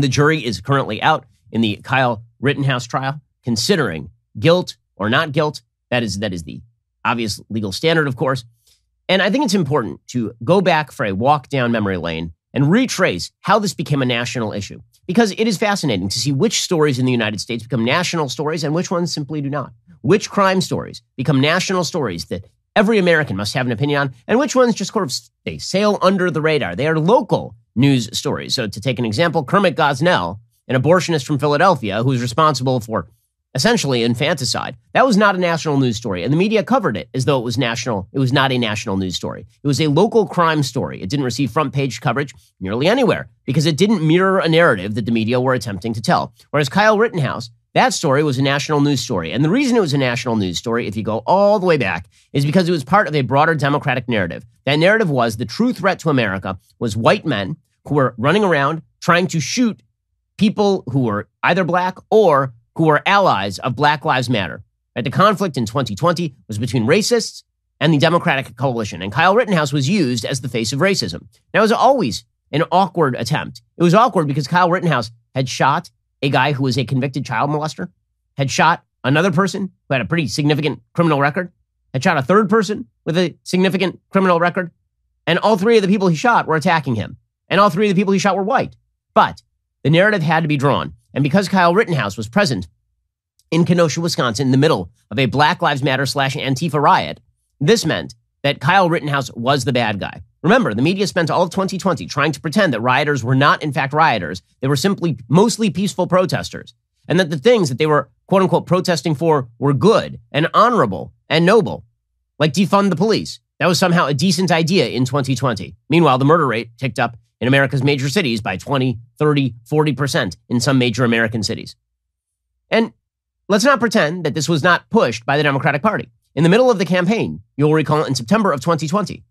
The jury is currently out in the Kyle Rittenhouse trial, considering guilt or not guilt. That is that is the obvious legal standard, of course. And I think it's important to go back for a walk down memory lane and retrace how this became a national issue, because it is fascinating to see which stories in the United States become national stories and which ones simply do not. Which crime stories become national stories that every American must have an opinion on, and which ones just sort of they sail under the radar. They are local news stories. So, to take an example, Kermit Gosnell, an abortionist from Philadelphia who's responsible for essentially infanticide, that was not a national news story. And the media covered it as though it was national. It was not a national news story, it was a local crime story. It didn't receive front page coverage nearly anywhere because it didn't mirror a narrative that the media were attempting to tell. Whereas Kyle Rittenhouse, that story was a national news story. And the reason it was a national news story, if you go all the way back, is because it was part of a broader Democratic narrative. That narrative was the true threat to America was white men who were running around trying to shoot people who were either black or who were allies of Black Lives Matter. Right? The conflict in 2020 was between racists and the Democratic coalition. And Kyle Rittenhouse was used as the face of racism. Now, it was always an awkward attempt. It was awkward because Kyle Rittenhouse had shot a guy who was a convicted child molester, had shot another person who had a pretty significant criminal record, had shot a third person with a significant criminal record, and all three of the people he shot were attacking him. And all three of the people he shot were white. But the narrative had to be drawn. And because Kyle Rittenhouse was present in Kenosha, Wisconsin, in the middle of a Black Lives Matter slash Antifa riot, this meant that Kyle Rittenhouse was the bad guy. Remember, the media spent all of 2020 trying to pretend that rioters were not, in fact, rioters. They were simply mostly peaceful protesters, and that the things that they were, quote unquote, protesting for were good and honorable and noble, like defund the police. That was somehow a decent idea in 2020. Meanwhile, the murder rate ticked up in America's major cities by 20, 30, 40% in some major American cities. And let's not pretend that this was not pushed by the Democratic Party. In the middle of the campaign, you'll recall in September of 2020,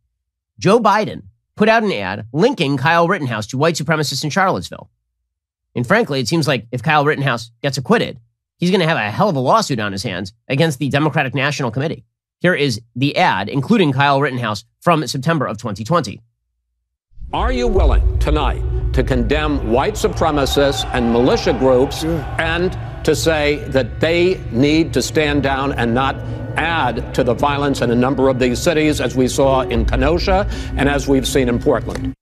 Joe Biden put out an ad linking Kyle Rittenhouse to white supremacists in Charlottesville. And frankly, it seems like if Kyle Rittenhouse gets acquitted, he's going to have a hell of a lawsuit on his hands against the Democratic National Committee. Here is the ad, including Kyle Rittenhouse, from September of 2020. Are you willing tonight to condemn white supremacists and militia groups and to say that they need to stand down and not add to the violence in a number of these cities, as we saw in Kenosha and as we've seen in Portland.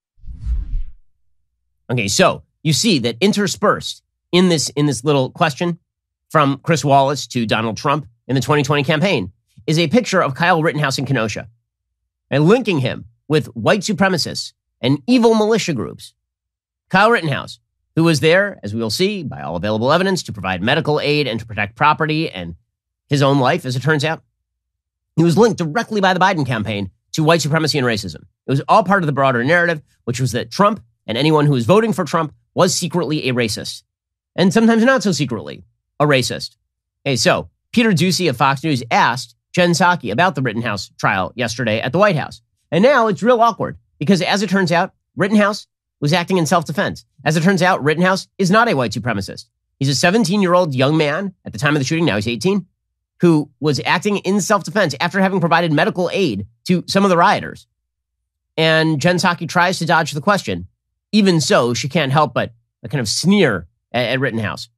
Okay, so you see that interspersed in this in this little question from Chris Wallace to Donald Trump in the 2020 campaign is a picture of Kyle Rittenhouse in Kenosha and linking him with white supremacists and evil militia groups. Kyle Rittenhouse, who was there, as we will see, by all available evidence to provide medical aid and to protect property and his own life, as it turns out, he was linked directly by the Biden campaign to white supremacy and racism. It was all part of the broader narrative, which was that Trump and anyone who was voting for Trump was secretly a racist, and sometimes not so secretly a racist. Hey, so Peter Ducey of Fox News asked Jen Psaki about the Rittenhouse trial yesterday at the White House. And now it's real awkward because, as it turns out, Rittenhouse was acting in self defense. As it turns out, Rittenhouse is not a white supremacist. He's a 17 year old young man at the time of the shooting. Now he's 18 who was acting in self defense after having provided medical aid to some of the rioters. And Jen Psaki tries to dodge the question. Even so, she can't help but kind of sneer at, at Rittenhouse.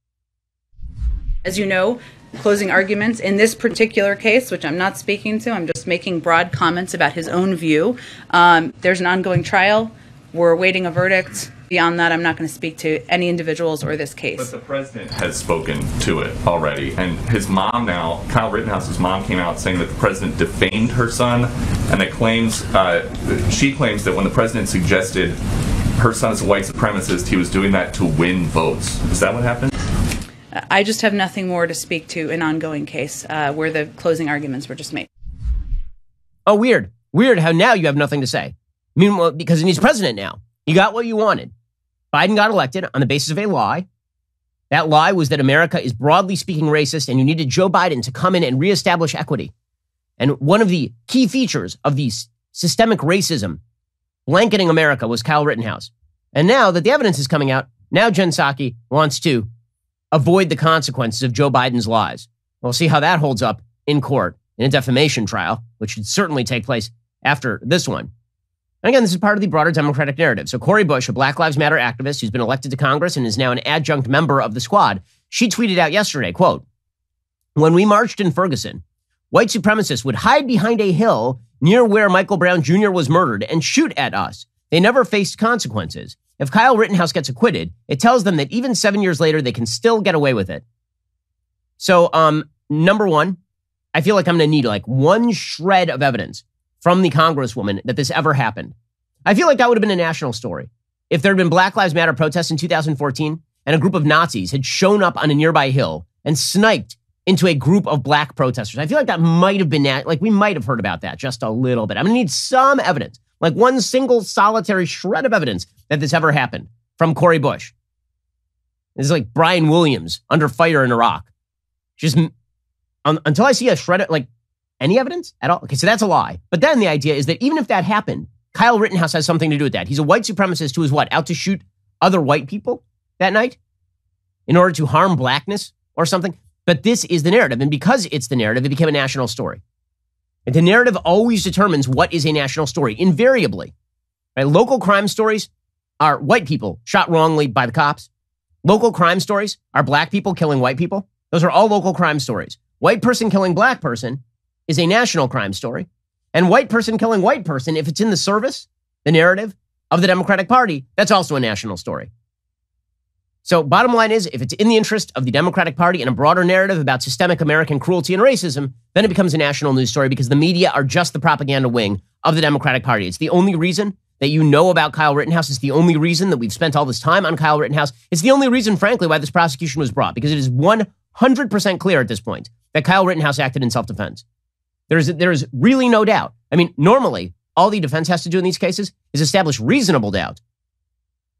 As you know, closing arguments in this particular case, which I'm not speaking to, I'm just making broad comments about his own view. Um, there's an ongoing trial. We're awaiting a verdict. Beyond that, I'm not going to speak to any individuals or this case. But the president has spoken to it already. And his mom now, Kyle Rittenhouse's mom, came out saying that the president defamed her son. And that claims, uh, she claims that when the president suggested her son is a white supremacist, he was doing that to win votes. Is that what happened? Uh, I just have nothing more to speak to an ongoing case uh, where the closing arguments were just made. Oh, weird. Weird how now you have nothing to say. Meanwhile, because he's president now. You got what you wanted. Biden got elected on the basis of a lie. That lie was that America is broadly speaking racist, and you needed Joe Biden to come in and reestablish equity. And one of the key features of the systemic racism blanketing America was Kyle Rittenhouse. And now that the evidence is coming out, now Jen Psaki wants to avoid the consequences of Joe Biden's lies. We'll see how that holds up in court in a defamation trial, which should certainly take place after this one. And again, this is part of the broader Democratic narrative. So Corey Bush, a Black Lives Matter activist who's been elected to Congress and is now an adjunct member of the squad, she tweeted out yesterday, quote, When we marched in Ferguson, white supremacists would hide behind a hill near where Michael Brown Jr. was murdered and shoot at us. They never faced consequences. If Kyle Rittenhouse gets acquitted, it tells them that even seven years later, they can still get away with it. So, um, number one, I feel like I'm going to need like one shred of evidence from the Congresswoman that this ever happened. I feel like that would have been a national story. If there had been Black Lives Matter protests in 2014 and a group of Nazis had shown up on a nearby hill and sniped into a group of black protesters. I feel like that might have been that, like we might have heard about that just a little bit. I'm gonna need some evidence, like one single solitary shred of evidence that this ever happened from Corey Bush. This is like Brian Williams under fire in Iraq. Just um, until I see a shred of, like any evidence at all. Okay, so that's a lie. But then the idea is that even if that happened, Kyle Rittenhouse has something to do with that. He's a white supremacist who is what? Out to shoot other white people that night in order to harm blackness or something. But this is the narrative. And because it's the narrative, it became a national story. And the narrative always determines what is a national story, invariably. Right? Local crime stories are white people shot wrongly by the cops. Local crime stories are black people killing white people. Those are all local crime stories. White person killing black person is a national crime story. And white person killing white person, if it's in the service, the narrative of the Democratic Party, that's also a national story. So, bottom line is if it's in the interest of the Democratic Party and a broader narrative about systemic American cruelty and racism, then it becomes a national news story because the media are just the propaganda wing of the Democratic Party. It's the only reason that you know about Kyle Rittenhouse. It's the only reason that we've spent all this time on Kyle Rittenhouse. It's the only reason, frankly, why this prosecution was brought because it is 100% clear at this point that Kyle Rittenhouse acted in self defense. There's, there's really no doubt. I mean, normally, all the defense has to do in these cases is establish reasonable doubt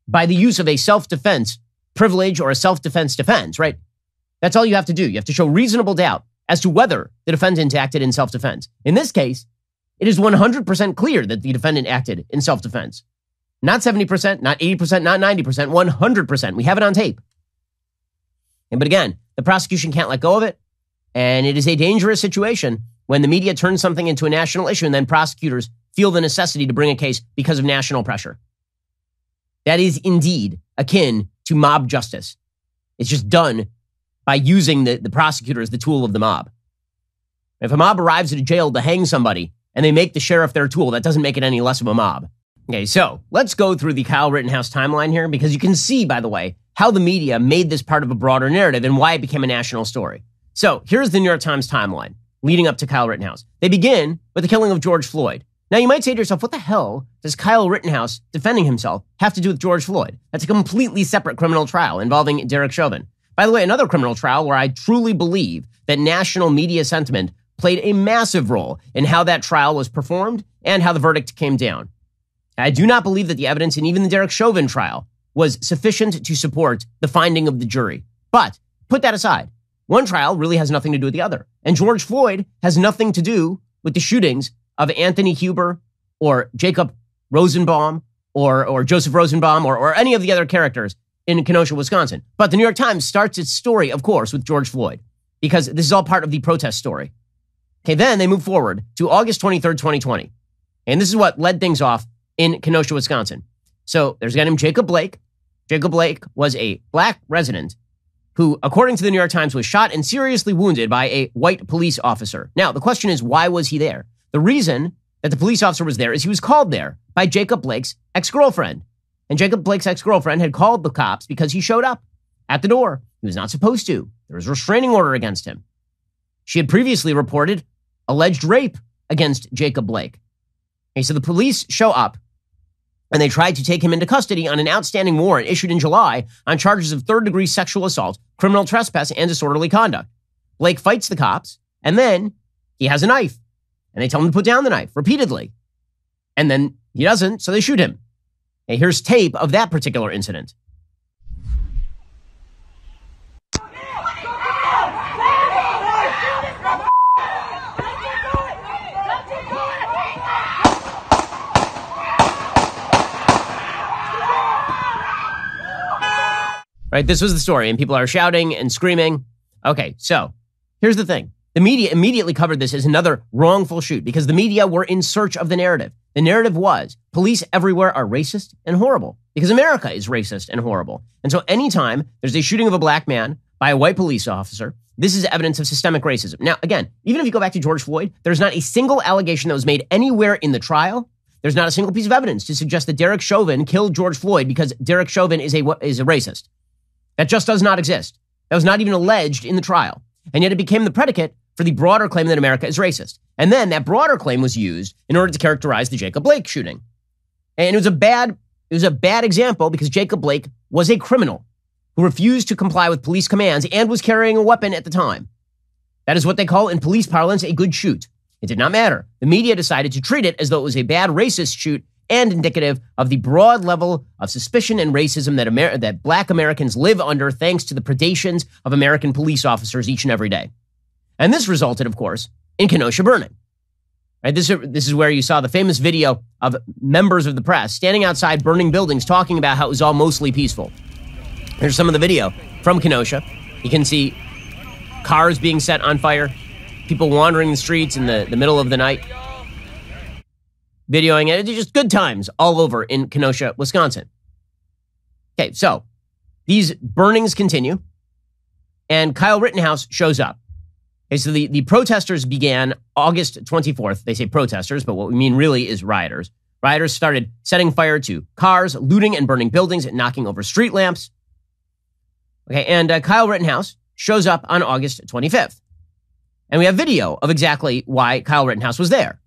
by the use of a self defense privilege or a self defense defense, right? That's all you have to do. You have to show reasonable doubt as to whether the defendant acted in self defense. In this case, it is 100% clear that the defendant acted in self defense. Not 70%, not 80%, not 90%, 100%. We have it on tape. And, but again, the prosecution can't let go of it. And it is a dangerous situation when the media turns something into a national issue and then prosecutors feel the necessity to bring a case because of national pressure. That is indeed akin to mob justice. It's just done by using the, the prosecutor as the tool of the mob. If a mob arrives at a jail to hang somebody and they make the sheriff their tool, that doesn't make it any less of a mob. Okay, so let's go through the Kyle Rittenhouse timeline here because you can see, by the way, how the media made this part of a broader narrative and why it became a national story. So here's the New York Times timeline leading up to Kyle Rittenhouse. They begin with the killing of George Floyd. Now, you might say to yourself, what the hell does Kyle Rittenhouse defending himself have to do with George Floyd? That's a completely separate criminal trial involving Derek Chauvin. By the way, another criminal trial where I truly believe that national media sentiment played a massive role in how that trial was performed and how the verdict came down. I do not believe that the evidence in even the Derek Chauvin trial was sufficient to support the finding of the jury. But put that aside. One trial really has nothing to do with the other. And George Floyd has nothing to do with the shootings of Anthony Huber or Jacob Rosenbaum or, or Joseph Rosenbaum or, or any of the other characters in Kenosha, Wisconsin. But the New York Times starts its story, of course, with George Floyd, because this is all part of the protest story. Okay, then they move forward to August 23rd, 2020. And this is what led things off in Kenosha, Wisconsin. So there's a guy named Jacob Blake. Jacob Blake was a black resident who, according to the New York Times, was shot and seriously wounded by a white police officer. Now, the question is, why was he there? The reason that the police officer was there is he was called there by Jacob Blake's ex girlfriend. And Jacob Blake's ex girlfriend had called the cops because he showed up at the door. He was not supposed to. There was a restraining order against him. She had previously reported alleged rape against Jacob Blake. Okay, so the police show up and they tried to take him into custody on an outstanding warrant issued in July on charges of third degree sexual assault, criminal trespass, and disorderly conduct. Blake fights the cops, and then he has a knife, and they tell him to put down the knife repeatedly. And then he doesn't, so they shoot him. Hey, here's tape of that particular incident. right? This was the story, and people are shouting and screaming. Okay, so here's the thing. The media immediately covered this as another wrongful shoot because the media were in search of the narrative. The narrative was police everywhere are racist and horrible because America is racist and horrible. And so anytime there's a shooting of a black man by a white police officer, this is evidence of systemic racism. Now, again, even if you go back to George Floyd, there's not a single allegation that was made anywhere in the trial. There's not a single piece of evidence to suggest that Derek Chauvin killed George Floyd because Derek Chauvin is a is a racist. That just does not exist. That was not even alleged in the trial. And yet it became the predicate for the broader claim that America is racist. And then that broader claim was used in order to characterize the Jacob Blake shooting. And it was a bad it was a bad example because Jacob Blake was a criminal who refused to comply with police commands and was carrying a weapon at the time. That is what they call in police parlance a good shoot. It did not matter. The media decided to treat it as though it was a bad racist shoot and indicative of the broad level of suspicion and racism that, Amer- that black Americans live under thanks to the predations of American police officers each and every day. And this resulted, of course, in Kenosha burning. Right, this, this is where you saw the famous video of members of the press standing outside burning buildings talking about how it was all mostly peaceful. Here's some of the video from Kenosha. You can see cars being set on fire, people wandering the streets in the, the middle of the night videoing it. It's just good times all over in Kenosha, Wisconsin. Okay, so these burnings continue, and Kyle Rittenhouse shows up. Okay, so the, the protesters began August 24th. They say protesters, but what we mean really is rioters. Rioters started setting fire to cars, looting and burning buildings, and knocking over street lamps. Okay, and uh, Kyle Rittenhouse shows up on August 25th. And we have video of exactly why Kyle Rittenhouse was there.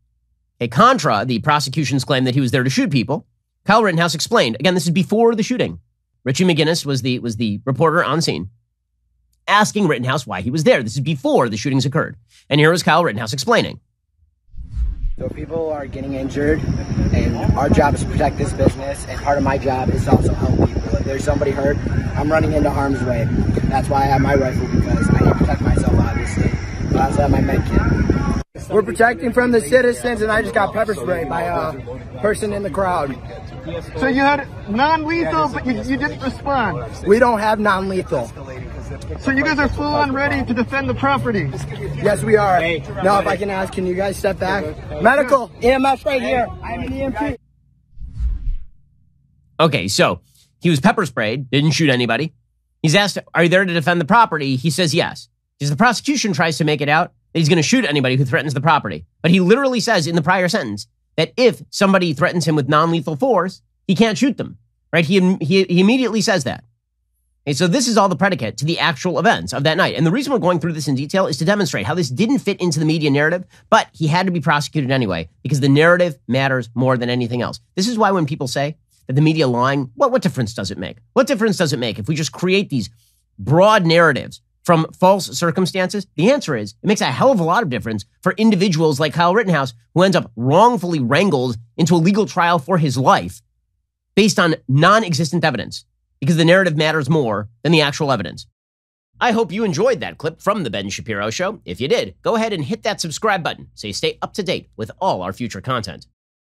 A contra, the prosecution's claim that he was there to shoot people, Kyle Rittenhouse explained. Again, this is before the shooting. Richie McGinnis was the was the reporter on scene, asking Rittenhouse why he was there. This is before the shootings occurred. And here was Kyle Rittenhouse explaining. So people are getting injured, and our job is to protect this business, and part of my job is also help people. If there's somebody hurt, I'm running into harm's way. That's why I have my rifle because I need to protect myself, obviously. But I also have my med kit. We're protecting from the citizens, and I just got pepper sprayed by a person in the crowd. So you had non-lethal, but you, you didn't respond. We don't have non-lethal. So you guys are full on ready to defend the property? Yes, we are. Now, if I can ask, can you guys step back? Medical, EMS right here. I'm an EMT. Okay, so he was pepper sprayed, didn't shoot anybody. He's asked, are you there to defend the property? He says yes. Because the prosecution tries to make it out that he's going to shoot anybody who threatens the property. But he literally says in the prior sentence that if somebody threatens him with non lethal force, he can't shoot them, right? He, he, he immediately says that. Okay, so this is all the predicate to the actual events of that night. And the reason we're going through this in detail is to demonstrate how this didn't fit into the media narrative, but he had to be prosecuted anyway because the narrative matters more than anything else. This is why when people say that the media lying, what, what difference does it make? What difference does it make if we just create these broad narratives from false circumstances? The answer is it makes a hell of a lot of difference for individuals like Kyle Rittenhouse, who ends up wrongfully wrangled into a legal trial for his life based on non existent evidence, because the narrative matters more than the actual evidence. I hope you enjoyed that clip from The Ben Shapiro Show. If you did, go ahead and hit that subscribe button so you stay up to date with all our future content.